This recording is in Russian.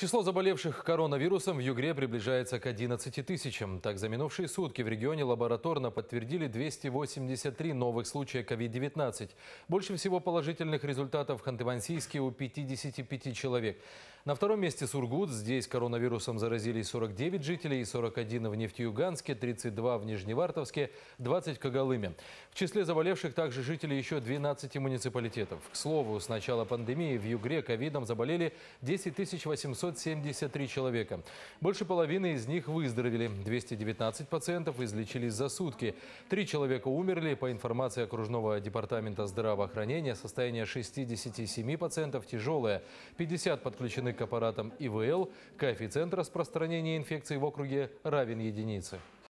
Число заболевших коронавирусом в Югре приближается к 11 тысячам. Так, за минувшие сутки в регионе лабораторно подтвердили 283 новых случая COVID-19. Больше всего положительных результатов в Ханты-Мансийске у 55 человек. На втором месте Сургут. Здесь коронавирусом заразились 49 жителей, 41 в Нефтеюганске, 32 в Нижневартовске, 20 в Когалыме. В числе заболевших также жители еще 12 муниципалитетов. К слову, с начала пандемии в Югре ковидом заболели 10 800 573 человека. Больше половины из них выздоровели. 219 пациентов излечились за сутки. Три человека умерли. По информации окружного департамента здравоохранения, состояние 67 пациентов тяжелое. 50 подключены к аппаратам ИВЛ. Коэффициент распространения инфекции в округе равен единице.